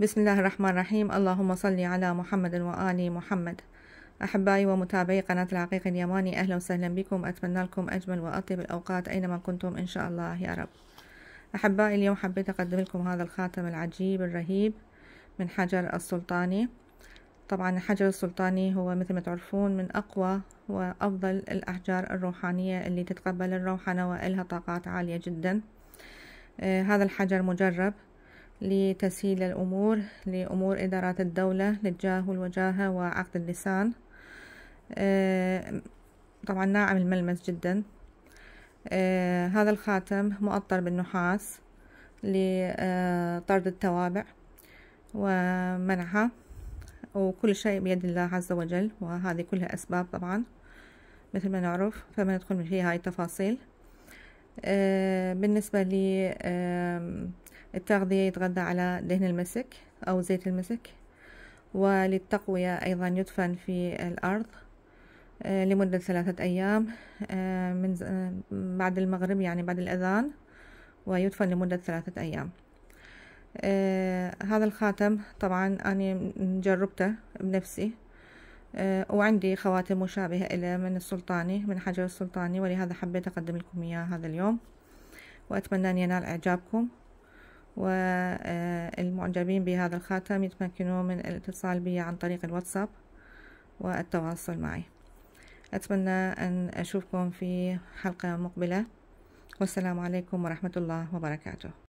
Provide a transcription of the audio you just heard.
بسم الله الرحمن الرحيم اللهم صل على محمد وآل محمد أحبائي ومتابعي قناة العقيق اليماني أهلا وسهلا بكم أتمنى لكم أجمل وأطيب الأوقات أينما كنتم إن شاء الله يا رب أحبائي اليوم حبيت أقدم لكم هذا الخاتم العجيب الرهيب من حجر السلطاني طبعا حجر السلطاني هو مثل ما تعرفون من أقوى وأفضل الأحجار الروحانية اللي تتقبل الروحنة وإلها طاقات عالية جدا آه هذا الحجر مجرب لتسهيل الأمور لأمور إدارة الدولة للجاه والوجاهة وعقد اللسان آه، طبعا ناعم الملمس جدا آه، هذا الخاتم مؤطر بالنحاس لطرد التوابع ومنعها وكل شيء بيد الله عز وجل وهذه كلها أسباب طبعا مثل ما نعرف فما ندخل في هاي التفاصيل آه، بالنسبة لي التغذية يتغذى على دهن المسك أو زيت المسك وللتقوية أيضا يدفن في الأرض آه، لمدة ثلاثة أيام آه، من آه، بعد المغرب يعني بعد الأذان ويدفن لمدة ثلاثة أيام هذا الخاتم طبعا أنا جربته بنفسي وعندي خواتم مشابهة إلى من السلطاني من حجر السلطاني ولهذا حبيت أقدم لكم إياه هذا اليوم وأتمنى أن ينال إعجابكم والمعجبين بهذا الخاتم يتمكنون من الاتصال بي عن طريق الواتساب والتواصل معي أتمنى أن أشوفكم في حلقة مقبلة والسلام عليكم ورحمة الله وبركاته